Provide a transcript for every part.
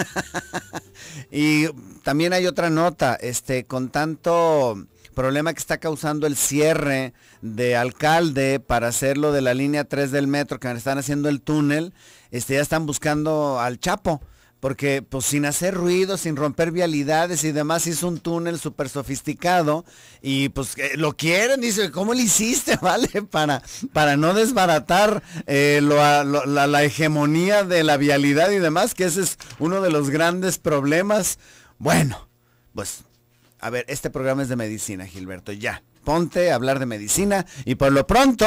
y también hay otra nota, este, con tanto problema que está causando el cierre de alcalde para hacerlo de la línea 3 del metro, que están haciendo el túnel, este, ya están buscando al Chapo. Porque pues sin hacer ruido, sin romper vialidades y demás, hizo un túnel súper sofisticado y pues eh, lo quieren, dice, ¿cómo lo hiciste, vale? Para, para no desbaratar eh, la, la hegemonía de la vialidad y demás, que ese es uno de los grandes problemas. Bueno, pues, a ver, este programa es de medicina, Gilberto, ya. Ponte a hablar de medicina y por lo pronto...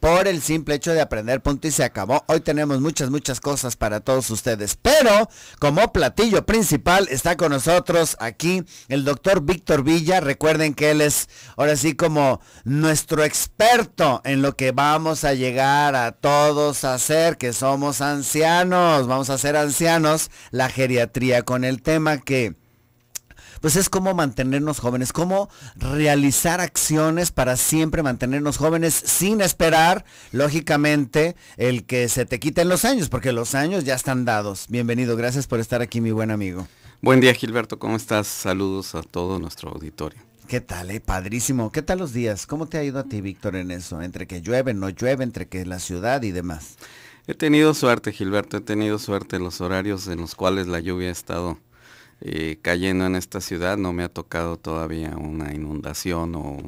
por el simple hecho de aprender, punto y se acabó. Hoy tenemos muchas, muchas cosas para todos ustedes, pero como platillo principal está con nosotros aquí el doctor Víctor Villa. Recuerden que él es ahora sí como nuestro experto en lo que vamos a llegar a todos a hacer, que somos ancianos, vamos a ser ancianos, la geriatría con el tema que pues es cómo mantenernos jóvenes, cómo realizar acciones para siempre mantenernos jóvenes sin esperar, lógicamente, el que se te quiten los años, porque los años ya están dados. Bienvenido, gracias por estar aquí, mi buen amigo. Buen día, Gilberto, ¿cómo estás? Saludos a todo nuestro auditorio. ¿Qué tal, eh? Padrísimo. ¿Qué tal los días? ¿Cómo te ha ido a ti, Víctor, en eso? Entre que llueve, no llueve, entre que la ciudad y demás. He tenido suerte, Gilberto, he tenido suerte en los horarios en los cuales la lluvia ha estado cayendo en esta ciudad no me ha tocado todavía una inundación o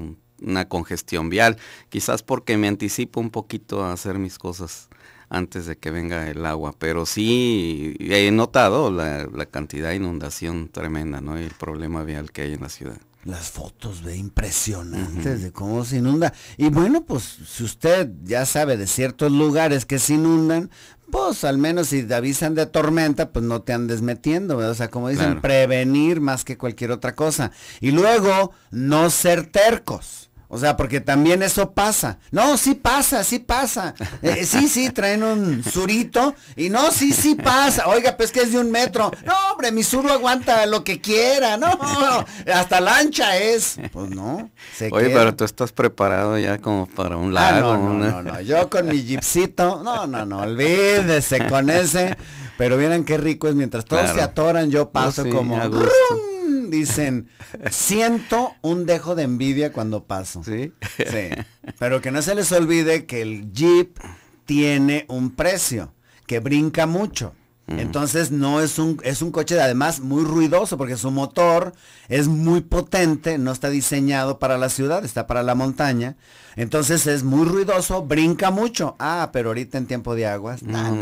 una congestión vial, quizás porque me anticipo un poquito a hacer mis cosas antes de que venga el agua, pero sí he notado la, cantidad de inundación tremenda ¿no? y el problema vial que hay en la ciudad las fotos ve impresionantes de cómo se inunda. Y bueno, pues si usted ya sabe de ciertos lugares que se inundan, pues al menos si te avisan de tormenta, pues no te andes metiendo, O sea, como dicen, prevenir más que cualquier otra cosa. Y luego, no ser tercos. O sea, porque también eso pasa. No, sí pasa, sí pasa. Eh, sí, sí, traen un surito. Y no, sí, sí pasa. Oiga, pues que es de un metro. No, hombre, mi sur aguanta lo que quiera. No, hasta lancha es. Pues no. Oye, pero tú estás preparado ya como para un ah, lago. no, no, no, Yo con mi jeepcito. No, no, no. Olvídese con ese. Pero miren qué rico es. Mientras todos se atoran, yo paso como... sí, como dicen, siento un dejo de envidia cuando paso. Sí. Sí. Pero que no se les olvide que el Jeep tiene un precio, que brinca mucho. Entonces no es un, es un coche además muy ruidoso porque su motor es muy potente, no está diseñado para la ciudad, está para la montaña. Entonces es muy ruidoso, brinca mucho. Ah, pero ahorita en tiempo de aguas. no,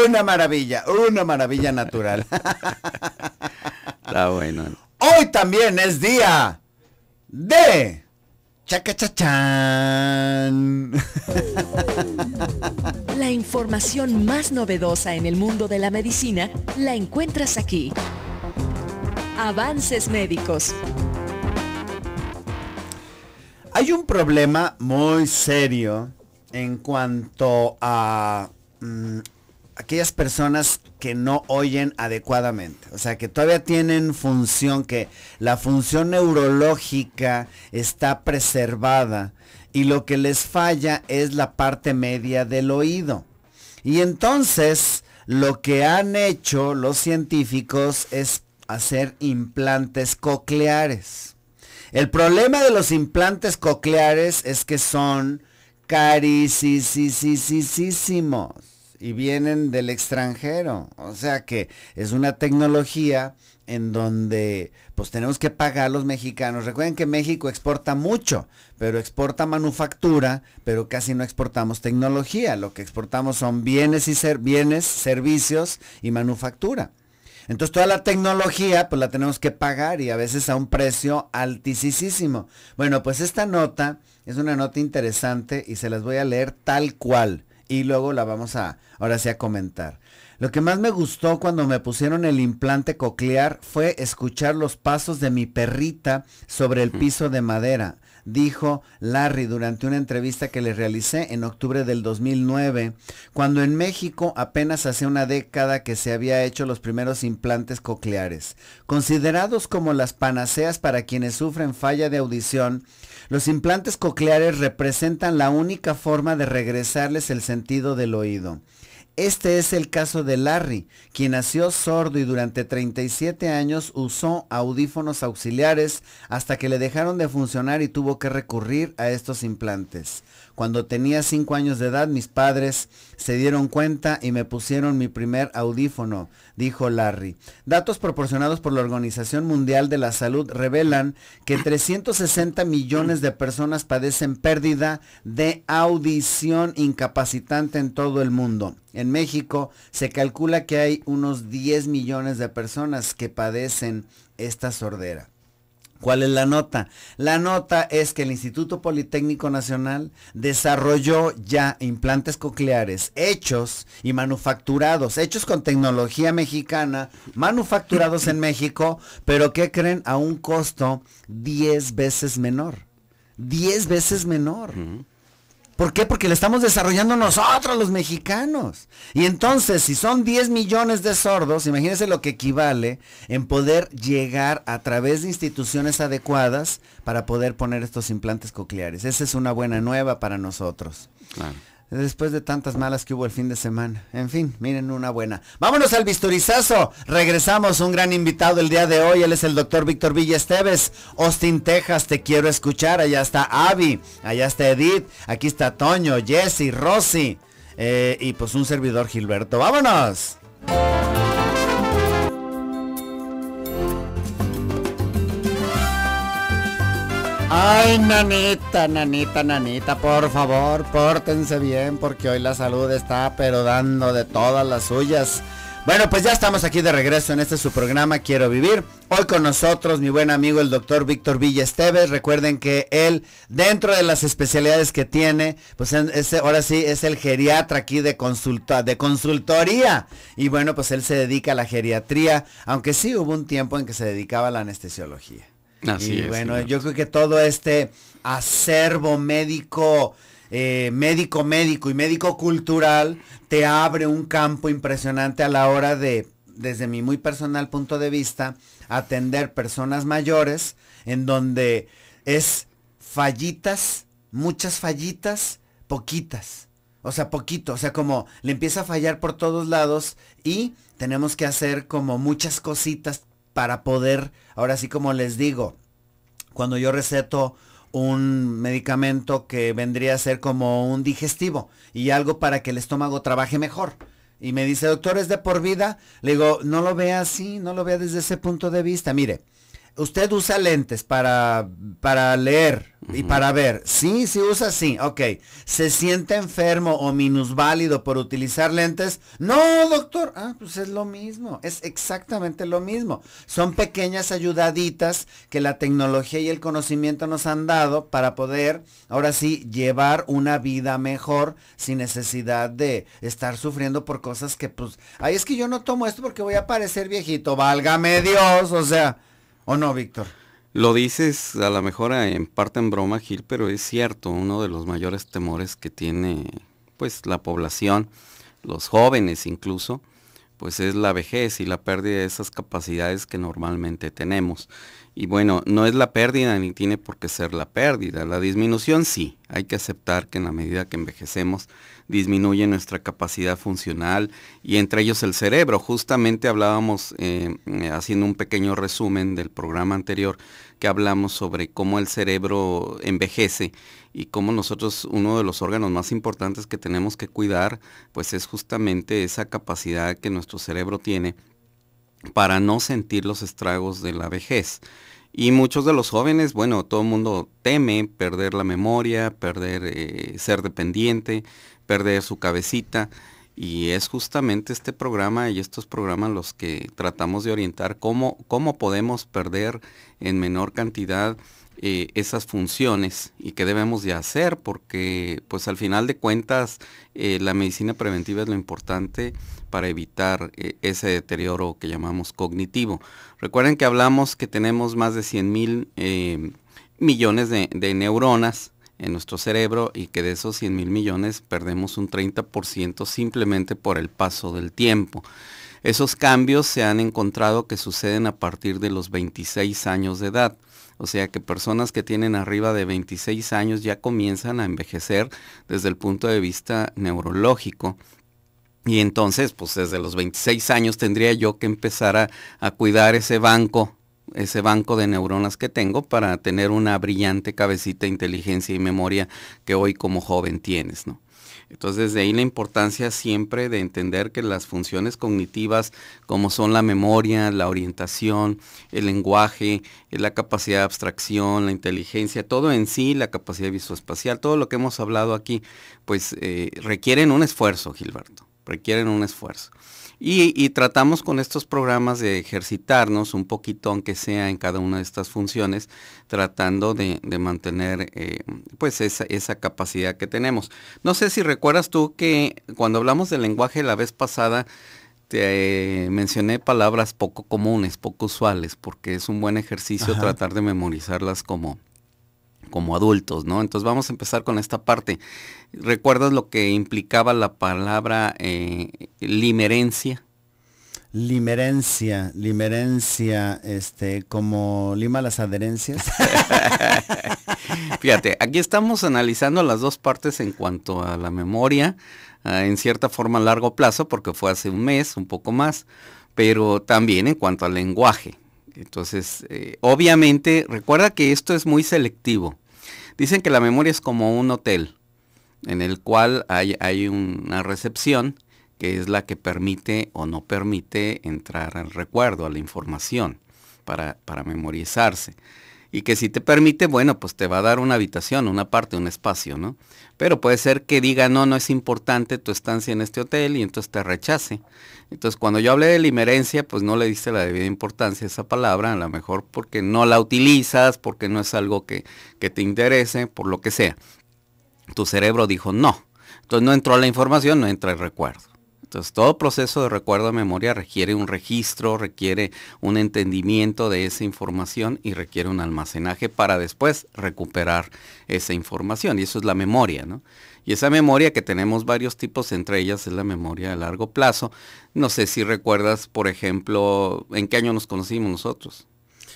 una maravilla, una maravilla natural. bueno. Hoy también es día de chachan. La información más novedosa en el mundo de la medicina la encuentras aquí. Avances médicos. Hay un problema muy serio en cuanto a mm, aquellas personas que no oyen adecuadamente, o sea, que todavía tienen función, que la función neurológica está preservada y lo que les falla es la parte media del oído. Y entonces lo que han hecho los científicos es hacer implantes cocleares. El problema de los implantes cocleares es que son carisisísimos y vienen del extranjero. O sea que es una tecnología en donde pues tenemos que pagar los mexicanos. Recuerden que México exporta mucho, pero exporta manufactura, pero casi no exportamos tecnología. Lo que exportamos son bienes y ser, bienes, servicios y manufactura. Entonces toda la tecnología pues la tenemos que pagar y a veces a un precio altísimo. Bueno, pues esta nota es una nota interesante y se las voy a leer tal cual y luego la vamos a, ahora sí, a comentar. Lo que más me gustó cuando me pusieron el implante coclear fue escuchar los pasos de mi perrita sobre el piso de madera dijo Larry durante una entrevista que le realicé en octubre del 2009, cuando en México apenas hace una década que se había hecho los primeros implantes cocleares. Considerados como las panaceas para quienes sufren falla de audición, los implantes cocleares representan la única forma de regresarles el sentido del oído. Este es el caso de Larry, quien nació sordo y durante 37 años usó audífonos auxiliares hasta que le dejaron de funcionar y tuvo que recurrir a estos implantes. Cuando tenía 5 años de edad, mis padres se dieron cuenta y me pusieron mi primer audífono, dijo Larry. Datos proporcionados por la Organización Mundial de la Salud revelan que 360 millones de personas padecen pérdida de audición incapacitante en todo el mundo. En México se calcula que hay unos 10 millones de personas que padecen esta sordera. ¿Cuál es la nota? La nota es que el Instituto Politécnico Nacional desarrolló ya implantes cocleares hechos y manufacturados, hechos con tecnología mexicana, manufacturados en México, pero que creen a un costo 10 veces menor. 10 veces menor. ¿Por qué? Porque lo estamos desarrollando nosotros los mexicanos. Y entonces, si son 10 millones de sordos, imagínense lo que equivale en poder llegar a través de instituciones adecuadas para poder poner estos implantes cocleares. Esa es una buena nueva para nosotros. Claro. Después de tantas malas que hubo el fin de semana. En fin, miren una buena. Vámonos al bisturizazo. Regresamos un gran invitado el día de hoy. Él es el doctor Víctor Villa Austin, Texas, te quiero escuchar. Allá está Abby. Allá está Edith. Aquí está Toño, Jesse, Rosy. Eh, y pues un servidor Gilberto. Vámonos. Ay, nanita, nanita, nanita, por favor, pórtense bien porque hoy la salud está pero dando de todas las suyas. Bueno, pues ya estamos aquí de regreso en este su programa Quiero Vivir. Hoy con nosotros mi buen amigo el doctor Víctor Villa Esteves. Recuerden que él, dentro de las especialidades que tiene, pues ahora sí es el geriatra aquí de, consulta, de consultoría. Y bueno, pues él se dedica a la geriatría, aunque sí hubo un tiempo en que se dedicaba a la anestesiología y bueno, yo creo que todo este acervo médico, eh, médico médico y médico cultural te abre un campo impresionante a la hora de, desde mi muy personal punto de vista, atender personas mayores en donde es fallitas, muchas fallitas, poquitas. O sea, poquito, o sea, como le empieza a fallar por todos lados y tenemos que hacer como muchas cositas para poder, ahora sí como les digo, cuando yo receto un medicamento que vendría a ser como un digestivo y algo para que el estómago trabaje mejor. Y me dice, doctor, es de por vida. Le digo, no lo vea así, no lo vea desde ese punto de vista. Mire, usted usa lentes para, para leer y para ver. Sí, sí usa, sí. Ok. ¿Se siente enfermo o minusválido por utilizar lentes? No, doctor. Ah, pues es lo mismo. Es exactamente lo mismo. Son pequeñas ayudaditas que la tecnología y el conocimiento nos han dado para poder, ahora sí, llevar una vida mejor sin necesidad de estar sufriendo por cosas que, pues, ay, es que yo no tomo esto porque voy a parecer viejito. Válgame Dios. O sea. ¿O no, Víctor? Lo dices a lo mejor eh, en parte en broma, Gil, pero es cierto, uno de los mayores temores que tiene pues la población, los jóvenes incluso, pues es la vejez y la pérdida de esas capacidades que normalmente tenemos. Y bueno, no es la pérdida ni tiene por qué ser la pérdida. La disminución sí, hay que aceptar que en la medida que envejecemos disminuye nuestra capacidad funcional y entre ellos el cerebro. Justamente hablábamos, eh, haciendo un pequeño resumen del programa anterior, que hablamos sobre cómo el cerebro envejece y cómo nosotros uno de los órganos más importantes que tenemos que cuidar, pues es justamente esa capacidad que nuestro cerebro tiene para no sentir los estragos de la vejez. Y muchos de los jóvenes, bueno, todo el mundo teme perder la memoria, perder eh, ser dependiente, perder su cabecita. Y es justamente este programa y estos programas los que tratamos de orientar cómo podemos perder en menor cantidad eh, esas funciones y qué debemos de hacer, porque pues al final de cuentas eh, la medicina preventiva es lo importante para evitar eh, ese deterioro que llamamos cognitivo. Recuerden que hablamos que tenemos más de 100 mil millones de, de neuronas en nuestro cerebro y que de esos 100 mil millones perdemos un 30% simplemente por el paso del tiempo. Esos cambios se han encontrado que suceden a partir de los 26 años de edad. O sea que personas que tienen arriba de 26 años ya comienzan a envejecer desde el punto de vista neurológico. Y entonces, pues desde los 26 años tendría yo que empezar a, a cuidar ese banco ese banco de neuronas que tengo para tener una brillante cabecita, inteligencia y memoria que hoy como joven tienes, ¿no? Entonces, de ahí la importancia siempre de entender que las funciones cognitivas, como son la memoria, la orientación, el lenguaje, la capacidad de abstracción, la inteligencia, todo en sí, la capacidad visoespacial, todo lo que hemos hablado aquí, pues eh, requieren un esfuerzo, Gilberto, requieren un esfuerzo. Y, tratamos con estos programas de ejercitarnos un poquito, aunque sea en cada una de estas funciones, tratando de, mantener eh, pues esa, capacidad que tenemos. No sé si recuerdas tú que cuando hablamos del lenguaje la vez pasada, te eh, mencioné palabras poco comunes, poco usuales, porque es un buen ejercicio tratar de memorizarlas como, como adultos, ¿no? Entonces vamos a empezar con esta parte. ¿Recuerdas lo que implicaba la palabra eh, limerencia? Limerencia, limerencia, este, como lima las adherencias. Fíjate, aquí estamos analizando las dos partes en cuanto a la memoria, ah, en cierta forma a largo plazo, porque fue hace un mes, un poco más, pero también en cuanto al lenguaje. Entonces, eh, obviamente, recuerda que esto es muy selectivo. Dicen que la memoria es como un hotel en el cual hay, una recepción que es la que permite o no permite entrar al recuerdo, a la información, para, memorizarse. Y que si te permite, bueno, pues te va a dar una habitación, una parte, un espacio, ¿no? Pero puede ser que diga, no, no es importante tu estancia en este hotel y entonces te rechace. Entonces, cuando yo hablé de limerencia, pues no le diste la debida importancia a esa palabra, a lo mejor porque no la utilizas, porque no es algo que te interese, por lo que sea tu cerebro dijo no. Entonces no entró la información, no entra el recuerdo. Entonces todo proceso de recuerdo a memoria requiere un registro, requiere un entendimiento de esa información y requiere un almacenaje para después recuperar esa información. Y eso es la memoria, ¿no? Y esa memoria que tenemos varios tipos, entre ellas es la memoria a largo plazo. No sé si recuerdas, por ejemplo, en qué año nos conocimos nosotros.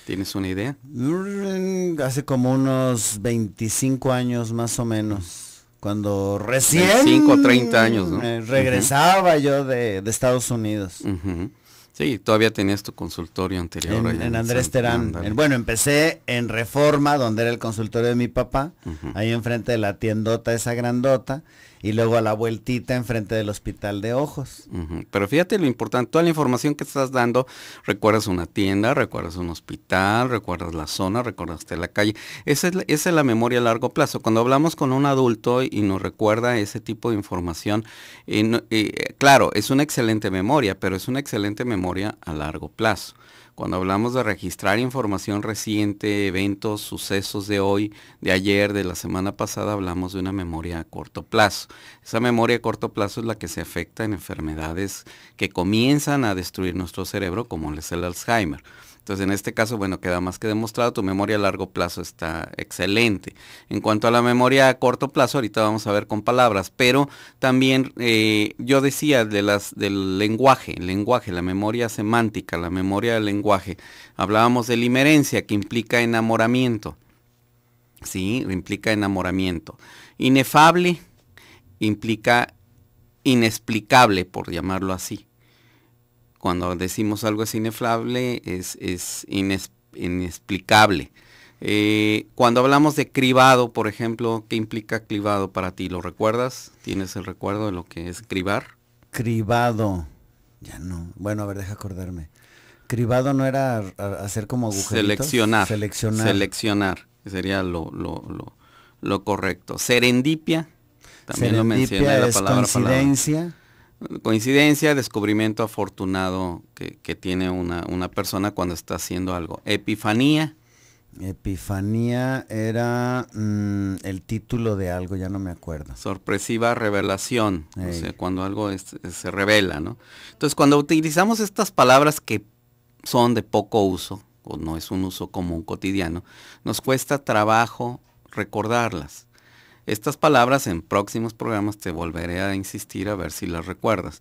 ¿Tienes una idea? Mm, hace como unos 25 años más o menos cuando recién... años, regresaba yo de, Estados Unidos. Sí, todavía tenías este tu consultorio anterior. En, en Andrés Terán. bueno, empecé en Reforma, donde era el consultorio de mi papá, ahí enfrente de la tiendota, esa grandota y luego a la vueltita enfrente del hospital de ojos. Pero fíjate lo importante, toda la información que estás dando, recuerdas una tienda, recuerdas un hospital, recuerdas la zona, recuerdaste la calle. Esa es, la, memoria a largo plazo. Cuando hablamos con un adulto y nos recuerda ese tipo de información, eh, eh, claro, es una excelente memoria, pero es una excelente memoria a largo plazo. Cuando hablamos de registrar información reciente, eventos, sucesos de hoy, de ayer, de la semana pasada, hablamos de una memoria a corto plazo. Esa memoria a corto plazo es la que se afecta en enfermedades que comienzan a destruir nuestro cerebro, como es el Alzheimer. Entonces, en este caso, bueno, queda más que demostrado, tu memoria a largo plazo está excelente. En cuanto a la memoria a corto plazo, ahorita vamos a ver con palabras, pero también eh, yo decía de las, del lenguaje, lenguaje, la memoria semántica, la memoria del lenguaje. Hablábamos de la que implica enamoramiento. Sí, implica enamoramiento. Inefable implica inexplicable, por llamarlo así cuando decimos algo es inefable, es, inexplicable. Eh, cuando hablamos de cribado, por ejemplo, ¿qué implica cribado para ti? ¿Lo recuerdas? ¿Tienes el recuerdo de lo que es cribar? Cribado. Ya no. Bueno, a ver, deja acordarme. Cribado no era hacer como agujeritos. Seleccionar. Seleccionar. Seleccionar. Sería lo, lo, correcto. Serendipia. También lo menciona la palabra. Coincidencia. Palabra coincidencia, descubrimiento afortunado que, tiene una, persona cuando está haciendo algo. Epifanía. Epifanía era mm, el título de algo, ya no me acuerdo. Sorpresiva revelación, o sea, cuando algo se revela, ¿no? Entonces, cuando utilizamos estas palabras que son de poco uso, o no es un uso común cotidiano, nos cuesta trabajo recordarlas. Estas palabras en próximos programas te volveré a insistir a ver si las recuerdas.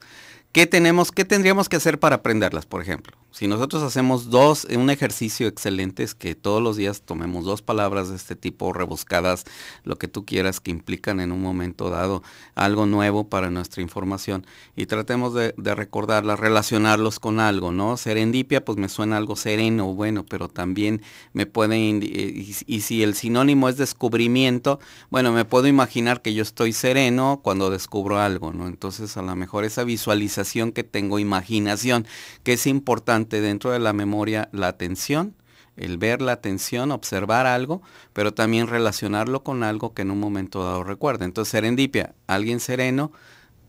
¿Qué tenemos, qué tendríamos que hacer para aprenderlas, por ejemplo? Si nosotros hacemos dos, eh, un ejercicio excelente es que todos los días tomemos dos palabras de este tipo, rebuscadas, lo que tú quieras, que implican en un momento dado algo nuevo para nuestra información y tratemos de, recordarlas, relacionarlos con algo, ¿no? Serendipia, pues me suena algo sereno, bueno, pero también me puede, eh, y, y si el sinónimo es descubrimiento, bueno, me puedo imaginar que yo estoy sereno cuando descubro algo, ¿no? Entonces a lo mejor esa visualización que tengo, imaginación, que es importante, dentro de la memoria la atención, el ver la atención, observar algo, pero también relacionarlo con algo que en un momento dado recuerda. Entonces, serendipia, alguien sereno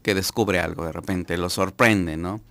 que descubre algo de repente, lo sorprende, ¿no?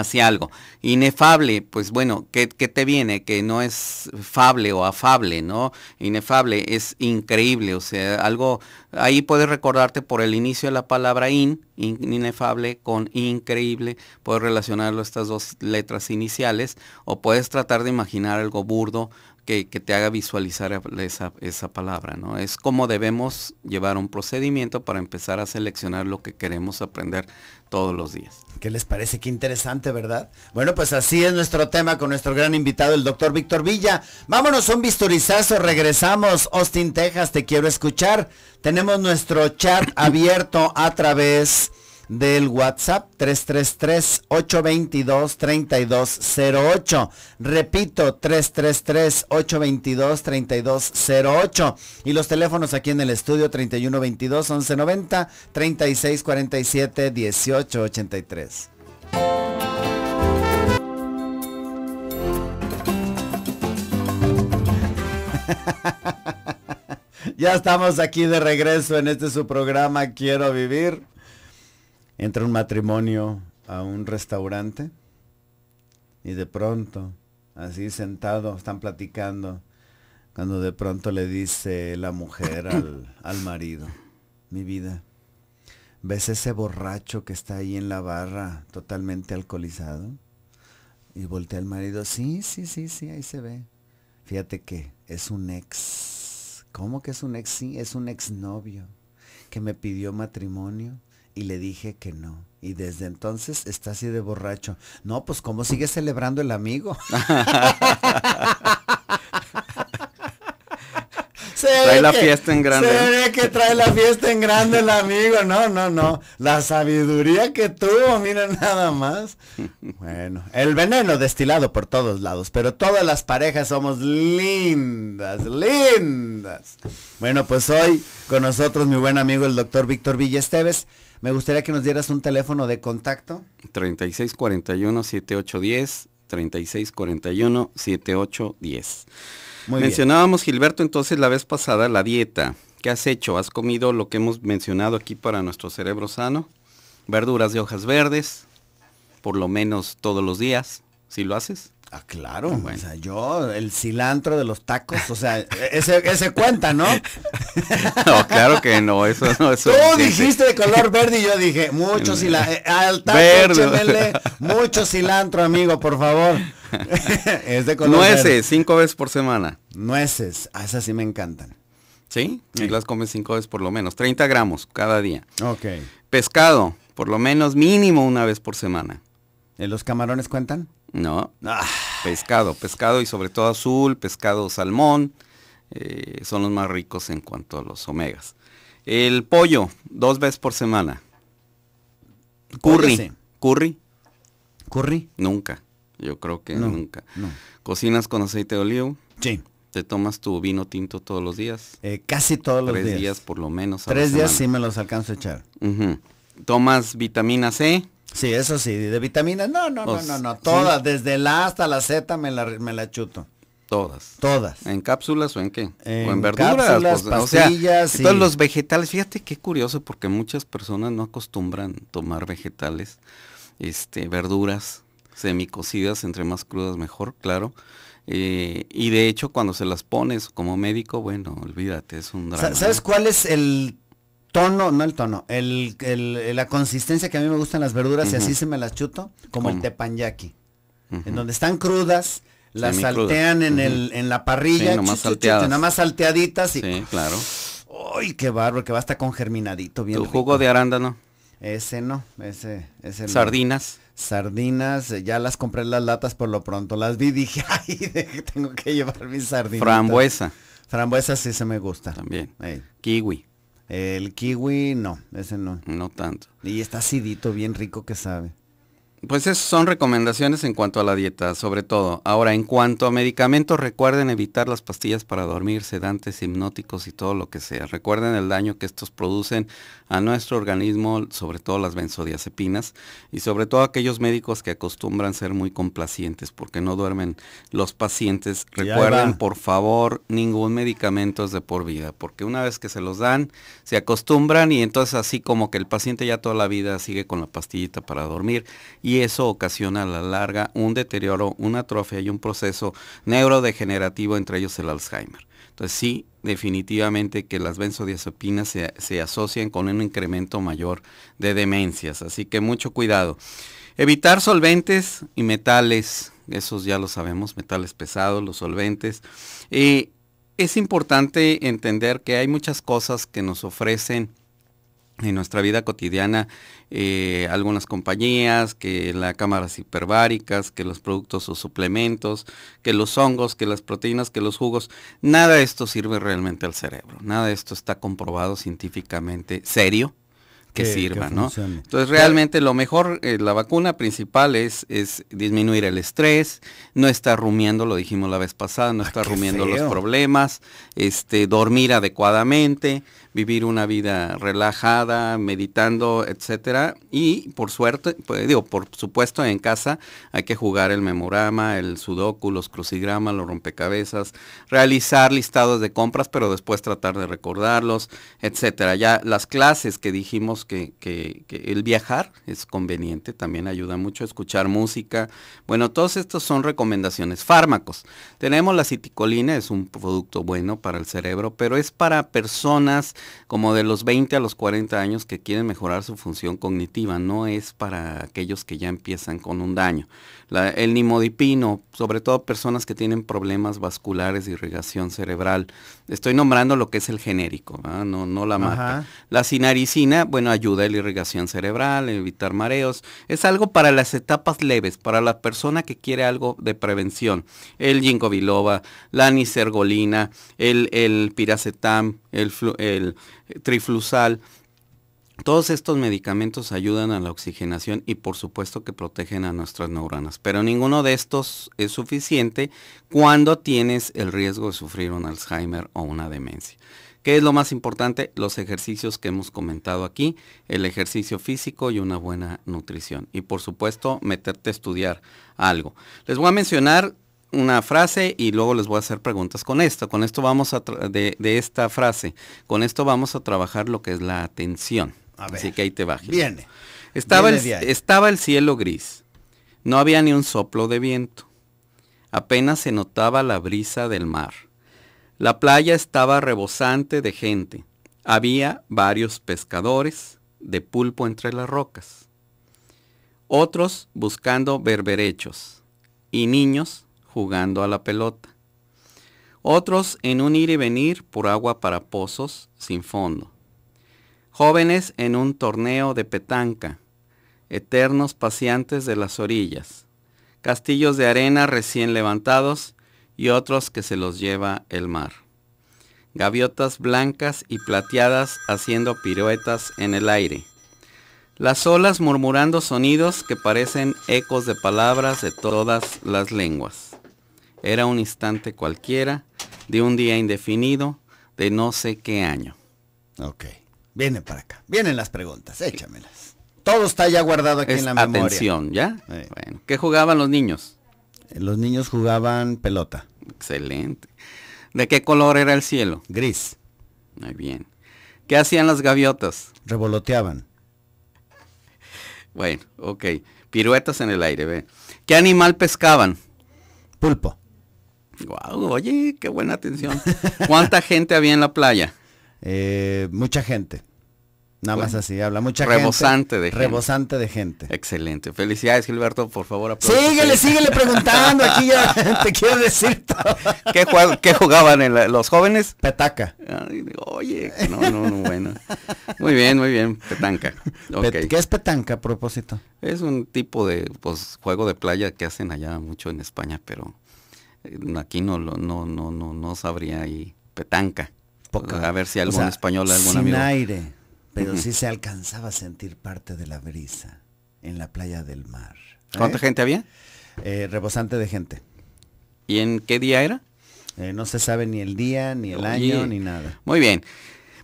hacia algo. Inefable, pues bueno, ¿qué, te viene? Que no es fable o afable, ¿no? Inefable es increíble, o sea, algo, ahí puedes recordarte por el inicio de la palabra in, in inefable con increíble, puedes relacionarlo a estas dos letras iniciales, o puedes tratar de imaginar algo burdo, que, te haga visualizar esa, esa, palabra, ¿no? Es como debemos llevar un procedimiento para empezar a seleccionar lo que queremos aprender todos los días. ¿Qué les parece? Qué interesante, ¿verdad? Bueno, pues así es nuestro tema con nuestro gran invitado, el doctor Víctor Villa. Vámonos un bisturizazo, regresamos. Austin, Texas, te quiero escuchar. Tenemos nuestro chat abierto a través del WhatsApp 333-822-3208. Repito, 333-822-3208. Y los teléfonos aquí en el estudio 3122-1190, 3647-1883. ya estamos aquí de regreso en este su programa Quiero Vivir entra un matrimonio a un restaurante y de pronto, así sentado, están platicando, cuando de pronto le dice la mujer al, marido, mi vida, ¿ves ese borracho que está ahí en la barra totalmente alcoholizado? Y voltea al marido, sí, sí, sí, sí, ahí se ve. Fíjate que es un ex. ¿Cómo que es un ex? Sí, es un exnovio que me pidió matrimonio y le dije que no. Y desde entonces está así de borracho. No, pues como sigue celebrando el amigo? trae la fiesta en grande. Se ¿eh? ve que trae la fiesta en grande el amigo. No, no, no. La sabiduría que tuvo, mira nada más. Bueno, el veneno destilado por todos lados, pero todas las parejas somos lindas, lindas. Bueno, pues hoy con nosotros mi buen amigo el doctor Víctor Villa me gustaría que nos dieras un teléfono de contacto. 3641-7810, 3641-7810. Mencionábamos, bien. Gilberto, entonces la vez pasada la dieta. ¿Qué has hecho? ¿Has comido lo que hemos mencionado aquí para nuestro cerebro sano? Verduras de hojas verdes, por lo menos todos los días, si lo haces. Ah, claro. Ah, o sea, yo, el cilantro de los tacos, o sea, ese, cuenta, ¿no? no, claro que no, eso no es. Tú dijiste de color verde y yo dije, mucho cilantro, eh, al taco, mucho cilantro, amigo, por favor. es de Nueces, cinco veces por semana. Nueces, a esas sí me encantan. ¿Sí? Y las comes cinco veces por lo menos, 30 gramos cada día. Ok. Pescado, por lo menos mínimo una vez por semana. ¿Los camarones cuentan? No. Ah. Pescado, pescado y sobre todo azul, pescado salmón, eh, son los más ricos en cuanto a los omegas. El pollo, dos veces por semana. Curry. Curry. Curry. Nunca. Yo creo que nunca. ¿Cocinas con aceite de olivo? Sí. ¿Te tomas tu vino tinto todos los días? Eh, casi todos los días. Tres días por lo menos. Tres días sí me los alcanzo a echar. ¿Tomas vitamina C? Sí, eso sí, de vitaminas, no, no, no, no, no, todas, desde la hasta la Z me la, me la chuto. Todas. Todas. ¿En cápsulas o en qué? En o en verduras. Pues, pastillas, Todos los vegetales. Fíjate qué curioso, porque muchas personas no acostumbran tomar vegetales, este, verduras semicocidas, entre más crudas mejor, claro. Eh, y de hecho, cuando se las pones como médico, bueno, olvídate, es un drama. ¿Sabes cuál es el tono, no el tono, el, la consistencia que a mí me gustan las verduras y así se me las chuto, como el tepanyaki, en donde están crudas, las saltean en, el, en la parrilla, nada nomás, salteaditas y... Sí, claro. qué bárbaro! Que va hasta con germinadito bien ¿Tu jugo de arándano? Ese no, ese, ese Sardinas. Sardinas, eh, ya las compré las latas por lo pronto. Las vi dije, ay, tengo que llevar mis sardinas. Frambuesa. Frambuesa sí se me gusta. También. Kiwi. El kiwi, no, ese no. No tanto. Y está acidito, bien rico que sabe. Pues esas son recomendaciones en cuanto a la dieta, sobre todo. Ahora, en cuanto a medicamentos, recuerden evitar las pastillas para dormir, sedantes, hipnóticos y todo lo que sea. Recuerden el daño que estos producen a nuestro organismo, sobre todo las benzodiazepinas y sobre todo aquellos médicos que acostumbran ser muy complacientes porque no duermen los pacientes. Recuerden, por favor, ningún medicamento es de por vida, porque una vez que se los dan, se acostumbran y entonces así como que el paciente ya toda la vida sigue con la pastillita para dormir y eso ocasiona a la larga un deterioro, una atrofia y un proceso neurodegenerativo, entre ellos el Alzheimer. Entonces sí, definitivamente que las benzodiazepinas se, se, asocian con un incremento mayor de demencias, así que mucho cuidado. Evitar solventes y metales, esos ya lo sabemos, metales pesados, los solventes. Eh, es importante entender que hay muchas cosas que nos ofrecen en nuestra vida cotidiana eh, algunas compañías, que las cámaras hiperbáricas, que los productos o suplementos, que los hongos, que las proteínas, que los jugos, nada de esto sirve realmente al cerebro, nada de esto está comprobado científicamente serio que, sirva, ¿no? Entonces realmente lo mejor, eh, la vacuna principal es, es disminuir el estrés, no estar rumiando, lo dijimos la vez pasada, no ah, estar rumiando los problemas, este, dormir adecuadamente, vivir una vida relajada, meditando, etcétera. Y por suerte, pues, digo, por supuesto en casa hay que jugar el memorama, el sudoku, los crucigramas, los rompecabezas, realizar listados de compras, pero después tratar de recordarlos, etcétera. Ya las clases que dijimos que, que, que el viajar es conveniente, también ayuda mucho, escuchar música. Bueno, todos estos son recomendaciones. Fármacos. Tenemos la citicolina, es un producto bueno para el cerebro, pero es para personas como de los 20 a los 40 años que quieren mejorar su función cognitiva, no es para aquellos que ya empiezan con un daño. el nimodipino, sobre todo personas que tienen problemas vasculares de irrigación cerebral, estoy nombrando lo que es el genérico, no, no la mata La sinaricina, bueno, ayuda a la irrigación cerebral, evitar mareos, es algo para las etapas leves, para la persona que quiere algo de prevención. El ginkgo biloba, la nisergolina, el, piracetam, el triflusal. Todos estos medicamentos ayudan a la oxigenación y por supuesto que protegen a nuestras neuronas, pero ninguno de estos es suficiente cuando tienes el riesgo de sufrir un Alzheimer o una demencia. ¿Qué es lo más importante? Los ejercicios que hemos comentado aquí, el ejercicio físico y una buena nutrición. Y por supuesto, meterte a estudiar algo. Les voy a mencionar una frase y luego les voy a hacer preguntas con esto. Con esto vamos a de, esta frase. Con esto vamos a trabajar lo que es la atención. Así que ahí te bajes. Viene. Estaba, estaba el cielo gris. No había ni un soplo de viento. Apenas se notaba la brisa del mar. La playa estaba rebosante de gente. Había varios pescadores de pulpo entre las rocas. Otros buscando berberechos y niños jugando a la pelota. Otros en un ir y venir por agua para pozos sin fondo. Jóvenes en un torneo de petanca. Eternos paseantes de las orillas. Castillos de arena recién levantados y otros que se los lleva el mar. Gaviotas blancas y plateadas haciendo piruetas en el aire. Las olas murmurando sonidos que parecen ecos de palabras de todas las lenguas. Era un instante cualquiera, de un día indefinido, de no sé qué año. Ok, viene para acá. Vienen las preguntas, échamelas. Todo está ya guardado aquí en la memoria. Atención, ¿ya? Bueno, ¿qué jugaban los niños? Eh, los niños jugaban pelota. Excelente. ¿De qué color era el cielo? Gris. Muy bien. ¿Qué hacían las gaviotas? Revoloteaban. Bueno, ok. Piruetas en el aire, ve. ¿Qué animal pescaban? Pulpo. Wow, oye, qué buena atención. ¿Cuánta gente había en la playa? Eh, mucha gente. Nada más así habla mucha rebosante gente. Rebosante de gente. Rebosante de gente. Excelente. Felicidades, Gilberto, por favor. Aplausos. Síguele, síguele preguntando. Aquí ya te quiero decir ¿Qué, jugaban los jóvenes? Petaca. oye, no, no, no, bueno. Muy bien, muy bien, petanca. ¿Qué es petanca a propósito? Es un tipo de pues, juego de playa que hacen allá mucho en España, pero eh, aquí no, no, no, no, no sabría ahí petanca. A ver si algún español, algún sin aire, pero si sí se alcanzaba a sentir parte de la brisa en la playa del mar. ¿Cuánta ¿Eh? gente había? Eh, rebosante de gente. ¿Y en qué día era? Eh, no se sabe ni el día, ni el año, ni nada. Muy bien.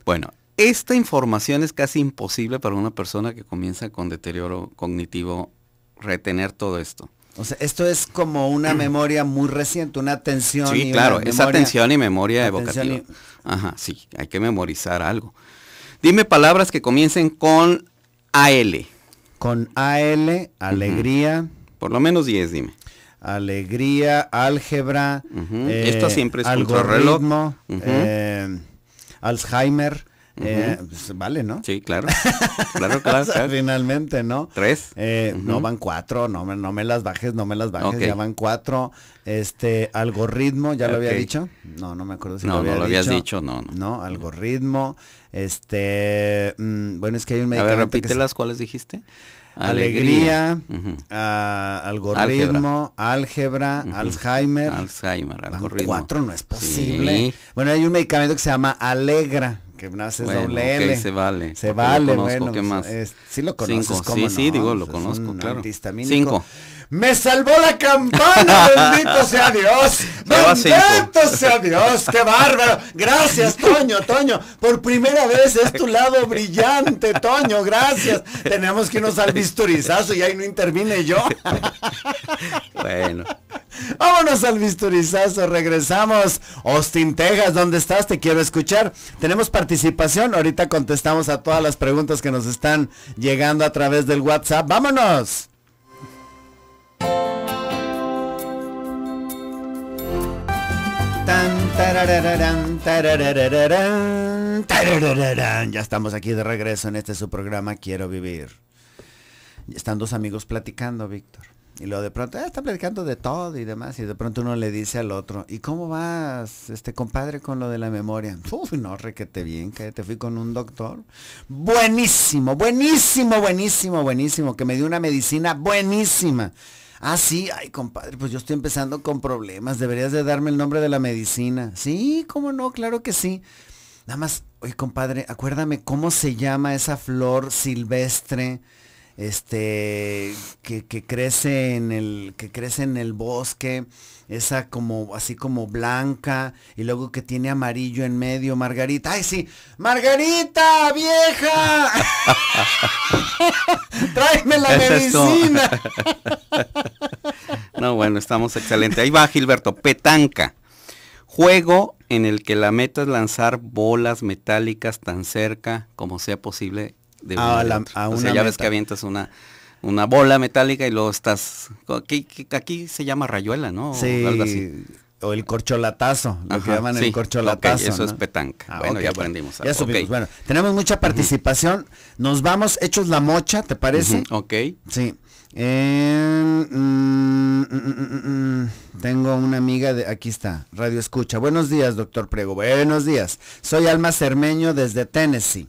Bueno, esta información es casi imposible para una persona que comienza con deterioro cognitivo retener todo esto. O sea, esto es como una memoria muy reciente, una atención. Sí, y claro, esa es atención y memoria evocativa. Ajá, sí, hay que memorizar algo. Dime palabras que comiencen con AL. Con AL, alegría. Por lo menos 10, dime. Alegría, álgebra. Esto eh, siempre es algoritmo, eh, Alzheimer. Eh, pues, vale, ¿no? Sí, claro. Finalmente, ¿no? Tres. Eh, no van cuatro, no, no me las bajes, no me las bajes, ya van cuatro. Este, algoritmo, ¿ya lo había dicho? No, no me acuerdo si lo había no lo habías dicho. no, no. No, algoritmo. Este, mm, bueno, es que hay un medicamento. A ver, repite las cuales dijiste. Alegría, ah, algoritmo, álgebra, Alzheimer. Alzheimer, algoritmo. Cuatro no es posible. Bueno, hay un medicamento que se llama Alegra. Que naces bueno, doble L. Okay, se vale. Se vale, lo conozco, bueno. ¿qué pues, más? Es, sí lo conoces, ¿cómo Sí, no? sí, digo, lo conozco, claro. Cinco me salvó la campana, bendito sea Dios, bendito sea Dios, qué bárbaro, gracias Toño, Toño, por primera vez es tu lado brillante, Toño, gracias, tenemos que irnos al bisturizazo y ahí no intervine yo. Bueno. Vámonos al bisturizazo, regresamos. Austin, Texas, ¿dónde estás? Te quiero escuchar. Tenemos participación, ahorita contestamos a todas las preguntas que nos están llegando a través del WhatsApp. Vámonos. Ya estamos aquí de regreso en este su programa Quiero Vivir. Están dos amigos platicando, Víctor. Y luego de pronto, ah, está platicando de todo y demás. Y de pronto uno le dice al otro, ¿y cómo vas, este compadre, con lo de la memoria? Uf, no, requete bien, que te fui con un doctor. Buenísimo, buenísimo, buenísimo, buenísimo, que me dio una medicina buenísima. Ah, sí, ay compadre, pues yo estoy empezando con problemas, deberías de darme el nombre de la medicina. Sí, cómo no, claro que sí. Nada más, oye compadre, acuérdame cómo se llama esa flor silvestre este, que, crece en el, que crece en el bosque, esa como, así como blanca, y luego que tiene amarillo en medio, Margarita, ay sí, Margarita, vieja, tráeme la medicina. no, bueno, estamos excelente. Ahí va Gilberto, petanca. Juego en el que la meta es lanzar bolas metálicas tan cerca como sea posible a, una ya ves que avientas una, una bola metálica y luego estás... Aquí, aquí se llama rayuela, ¿no? O el corcholatazo, lo que llaman el corcholatazo. eso es petanca. Ah, bueno, ya aprendimos. ya Bueno, tenemos mucha participación. Nos vamos hechos la mocha, ¿te parece? Ok. Sí. Mm, mm, mm, tengo una amiga de, aquí está, Radio Escucha. Buenos días, doctor Prego. Buenos días. Soy Alma Cermeño desde Tennessee.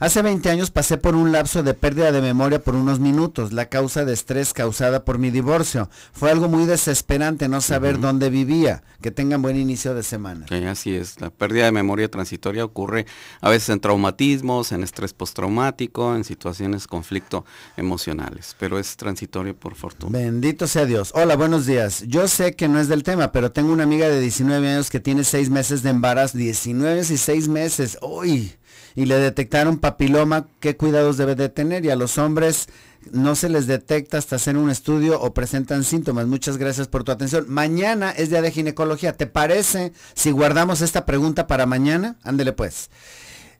Hace 20 años pasé por un lapso de pérdida de memoria por unos minutos, la causa de estrés causada por mi divorcio. Fue algo muy desesperante no saber dónde vivía. Que tengan buen inicio de semana. Sí, así es, la pérdida de memoria transitoria ocurre a veces en traumatismos, en estrés postraumático, en situaciones conflicto emocionales, pero es transitorio por fortuna. Bendito sea Dios. Hola, buenos días. Yo sé que no es del tema, pero tengo una amiga de 19 años que tiene 6 meses de embarazo, 19 y 6 meses. ¡Uy! y le detectaron papiloma, ¿qué cuidados debe de tener? Y a los hombres no se les detecta hasta hacer un estudio o presentan síntomas. Muchas gracias por tu atención. Mañana es día de ginecología. ¿Te parece si guardamos esta pregunta para mañana? Ándele pues.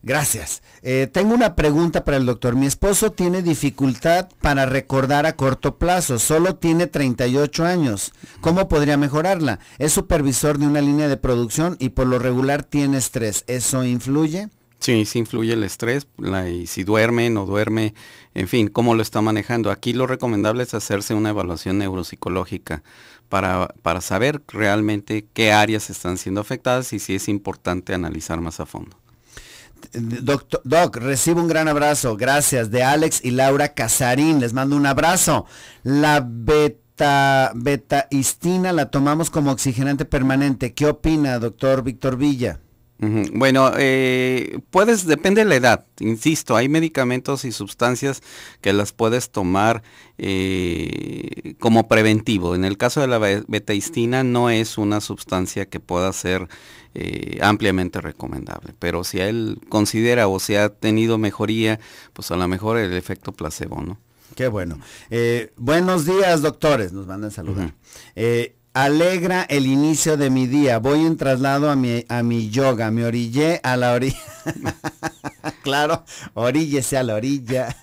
Gracias. Eh, tengo una pregunta para el doctor. Mi esposo tiene dificultad para recordar a corto plazo. Solo tiene 38 años. ¿Cómo podría mejorarla? Es supervisor de una línea de producción y por lo regular tiene estrés. ¿Eso influye? Sí, sí influye el estrés, y si duerme, no duerme, en fin, cómo lo está manejando. Aquí lo recomendable es hacerse una evaluación neuropsicológica para, saber realmente qué áreas están siendo afectadas y si es importante analizar más a fondo. Doc, recibo un gran abrazo, gracias, de Alex y Laura Casarín, les mando un abrazo. La beta, betaistina la tomamos como oxigenante permanente. ¿Qué opina, doctor Víctor Villa? Bueno, eh, puedes, depende de la edad, insisto, hay medicamentos y sustancias que las puedes tomar eh, como preventivo. En el caso de la betaistina no es una sustancia que pueda ser eh, ampliamente recomendable, pero si él considera o si ha tenido mejoría, pues a lo mejor el efecto placebo, ¿no? Qué bueno. buenos días, doctores, nos mandan saludar. Alegra el inicio de mi día. Voy en traslado a mi, a mi yoga. Me orillé a la orilla. claro, oríllese a la orilla.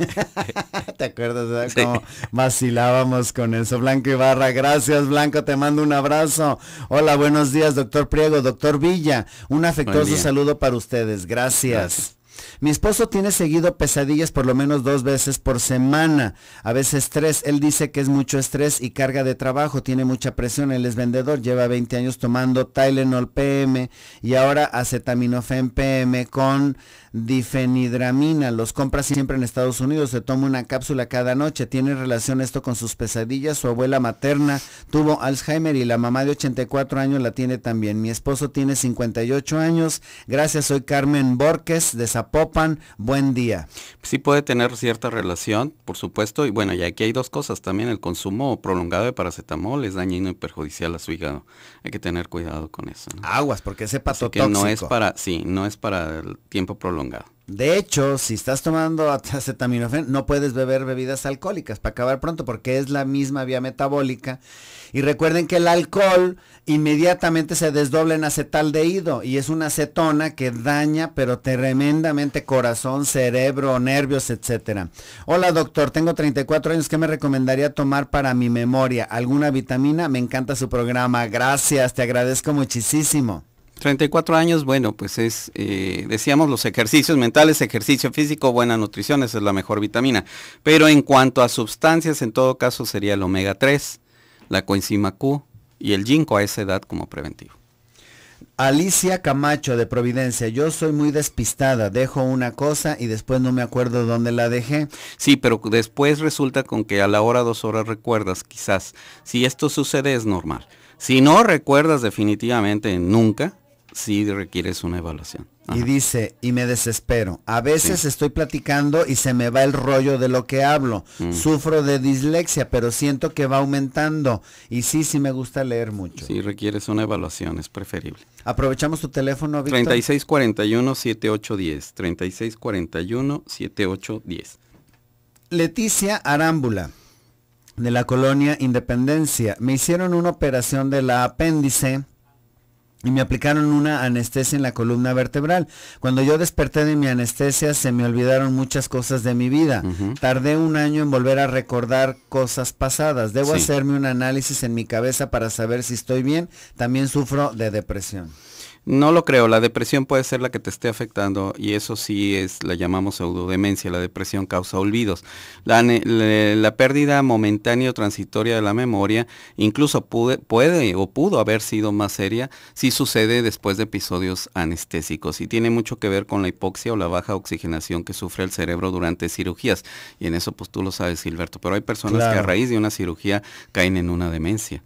¿Te acuerdas de cómo vacilábamos con eso? Blanco Ibarra, gracias Blanco, te mando un abrazo. Hola, buenos días, doctor Priego, doctor Villa. Un afectuoso saludo para ustedes. gracias. Mi esposo tiene seguido pesadillas por lo menos dos veces por semana, a veces tres. Él dice que es mucho estrés y carga de trabajo, tiene mucha presión. Él es vendedor, lleva 20 años tomando Tylenol PM y ahora acetaminofen PM con difenidramina. Los compras siempre en Estados Unidos. Se toma una cápsula cada noche. Tiene relación esto con sus pesadillas. Su abuela materna tuvo Alzheimer y la mamá de 84 años la tiene también. Mi esposo tiene 58 años. Gracias, soy Carmen Borges de Zapopan. Buen día. Sí puede tener cierta relación, por supuesto. Y bueno, y aquí hay dos cosas también. El consumo prolongado de paracetamol es dañino y perjudicial a su hígado. Hay que tener cuidado con eso. Aguas, porque ese paso Que no es para, sí, no es para el tiempo prolongado de hecho, si estás tomando acetaminofén, no puedes beber bebidas alcohólicas para acabar pronto, porque es la misma vía metabólica. Y recuerden que el alcohol inmediatamente se desdobla en acetaldehído y es una acetona que daña, pero tremendamente corazón, cerebro, nervios, etcétera. Hola doctor, tengo 34 años. ¿Qué me recomendaría tomar para mi memoria? ¿Alguna vitamina? Me encanta su programa. Gracias, te agradezco muchísimo. 34 años, bueno, pues es, eh, decíamos, los ejercicios mentales, ejercicio físico, buena nutrición, esa es la mejor vitamina. Pero en cuanto a sustancias, en todo caso sería el omega 3, la coenzima Q y el ginkgo a esa edad como preventivo. Alicia Camacho de Providencia, yo soy muy despistada, dejo una cosa y después no me acuerdo dónde la dejé. Sí, pero después resulta con que a la hora, dos horas recuerdas, quizás. Si esto sucede es normal. Si no recuerdas definitivamente nunca, sí requieres una evaluación. Y dice, y me desespero. A veces estoy platicando y se me va el rollo de lo que hablo. Mm. Sufro de dislexia, pero siento que va aumentando. Y sí, sí me gusta leer mucho. Sí, requieres una evaluación, es preferible. Aprovechamos tu teléfono, Víctor. 3641-7810. 3641-7810. Leticia Arámbula de la colonia Independencia. Me hicieron una operación de la apéndice y me aplicaron una anestesia en la columna vertebral. Cuando yo desperté de mi anestesia se me olvidaron muchas cosas de mi vida. Tardé un año en volver a recordar cosas pasadas. Debo hacerme un análisis en mi cabeza para saber si estoy bien. También sufro de depresión. No lo creo, la depresión puede ser la que te esté afectando y eso sí es, la llamamos pseudodemencia, la depresión causa olvidos. La, pérdida momentánea o transitoria de la memoria incluso puede o pudo haber sido más seria si sucede después de episodios anestésicos y tiene mucho que ver con la hipoxia o la baja oxigenación que sufre el cerebro durante cirugías. Y en eso pues tú lo sabes, Gilberto, pero hay personas que a raíz de una cirugía caen en una demencia.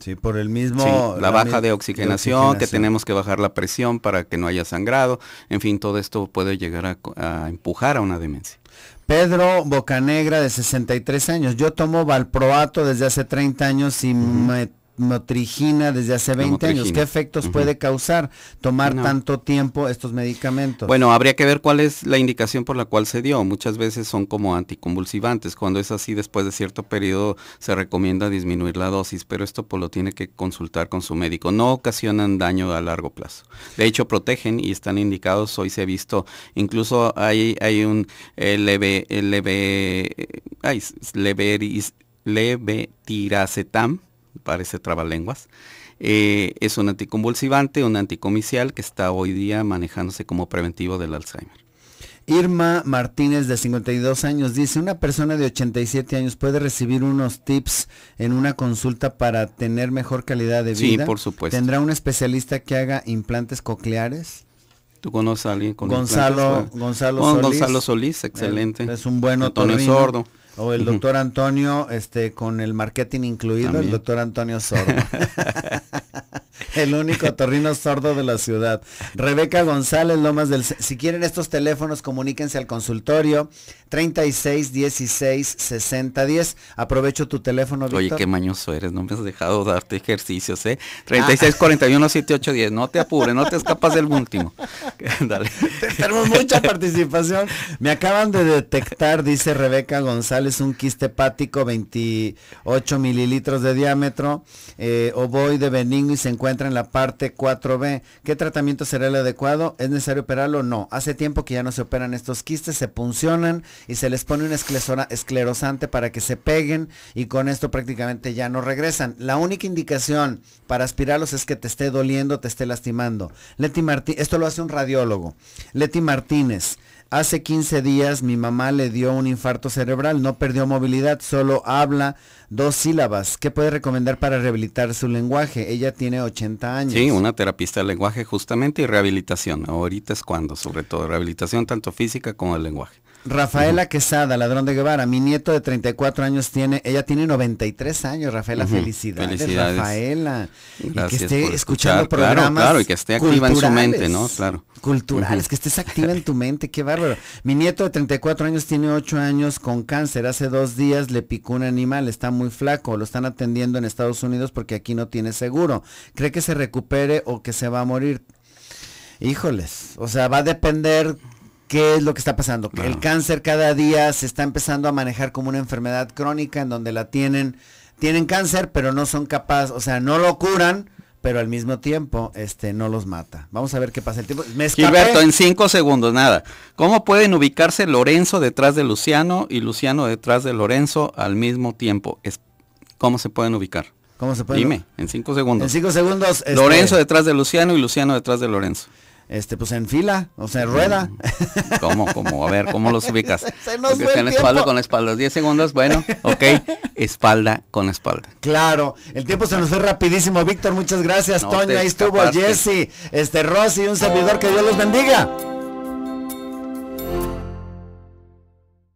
Sí, por el mismo... la, baja de oxigenación, que tenemos que bajar la presión para que no haya sangrado. En fin, todo esto puede llegar a, empujar a una demencia. Pedro Bocanegra, de 63 años. Yo tomo valproato desde hace 30 años y me motrigina desde hace 20 años. ¿Qué efectos puede causar tomar tanto tiempo estos medicamentos? Bueno, habría que ver cuál es la indicación por la cual se dio. Muchas veces son como anticonvulsivantes. Cuando es así, después de cierto periodo se recomienda disminuir la dosis, pero esto pues, lo tiene que consultar con su médico. No ocasionan daño a largo plazo. De hecho, protegen y están indicados. Hoy se ha visto, incluso hay, hay un eh, eh, eh, leve, leve, parece trabalenguas. Eh, es un anticonvulsivante, un anticomicial que está hoy día manejándose como preventivo del Alzheimer. Irma Martínez, de 52 años, dice, una persona de 87 años puede recibir unos tips en una consulta para tener mejor calidad de vida. Sí, por supuesto. ¿Tendrá un especialista que haga implantes cocleares? ¿Tú conoces a alguien con Gonzalo, Gonzalo Solís. Gonzalo Solís, excelente. Es un buen tono Sordo. O el doctor Antonio, este, con el marketing incluido, el doctor Antonio Sordo. el único torrino sordo de la ciudad. Rebeca González Lomas del... Si quieren estos teléfonos, comuníquense al consultorio 36 16 60 10. Aprovecho tu teléfono, Oye, qué mañoso eres, no me has dejado darte ejercicios, ¿eh? 36 ah. 10. No te apures, no te escapas del último. Dale. Tenemos mucha participación. Me acaban de detectar, dice Rebeca González es un quiste hepático, 28 mililitros de diámetro, eh, ovoide benigno y se encuentra en la parte 4B. ¿Qué tratamiento será el adecuado? ¿Es necesario operarlo? No. Hace tiempo que ya no se operan estos quistes, se puncionan y se les pone un esclerosante para que se peguen y con esto prácticamente ya no regresan. La única indicación para aspirarlos es que te esté doliendo, te esté lastimando. Leti Martí esto lo hace un radiólogo. Leti Martínez. Hace 15 días mi mamá le dio un infarto cerebral, no perdió movilidad, solo habla dos sílabas. ¿Qué puede recomendar para rehabilitar su lenguaje? Ella tiene 80 años. Sí, una terapista de lenguaje justamente y rehabilitación. Ahorita es cuando, sobre todo, rehabilitación tanto física como del lenguaje. Rafaela Quesada, ladrón de Guevara, mi nieto de 34 años tiene, ella tiene 93 años, Rafaela, felicidad. felicidades, Rafaela. y que esté escuchando programas. Claro, y que esté activa en su mente, ¿no? Claro. Culturales, que estés activa en tu mente, qué bárbaro. Mi nieto de 34 años tiene 8 años con cáncer, hace dos días le picó un animal, está muy flaco, lo están atendiendo en Estados Unidos porque aquí no tiene seguro. ¿Cree que se recupere o que se va a morir? Híjoles, o sea, va a depender ¿Qué es lo que está pasando? el cáncer cada día se está empezando a manejar como una enfermedad crónica en donde la tienen, tienen cáncer, pero no son capaces, o sea, no lo curan, pero al mismo tiempo este, no los mata. Vamos a ver qué pasa el tiempo. Gilberto, en cinco segundos, nada. ¿Cómo pueden ubicarse Lorenzo detrás de Luciano y Luciano detrás de Lorenzo al mismo tiempo? ¿Cómo se pueden ubicar? ¿Cómo se pueden? Dime, en cinco segundos. En cinco segundos. Este, Lorenzo detrás de Luciano y Luciano detrás de Lorenzo este, pues en fila, o sea, rueda. Mm. ¿Cómo, cómo? A ver, ¿cómo los ubicas? Se nos espalda con espalda. 10 segundos, bueno, ok, espalda con espalda. Claro, el tiempo se nos fue rapidísimo, Víctor, muchas gracias, no ahí estuvo Jesse, este, Rosy, un servidor, que Dios los bendiga.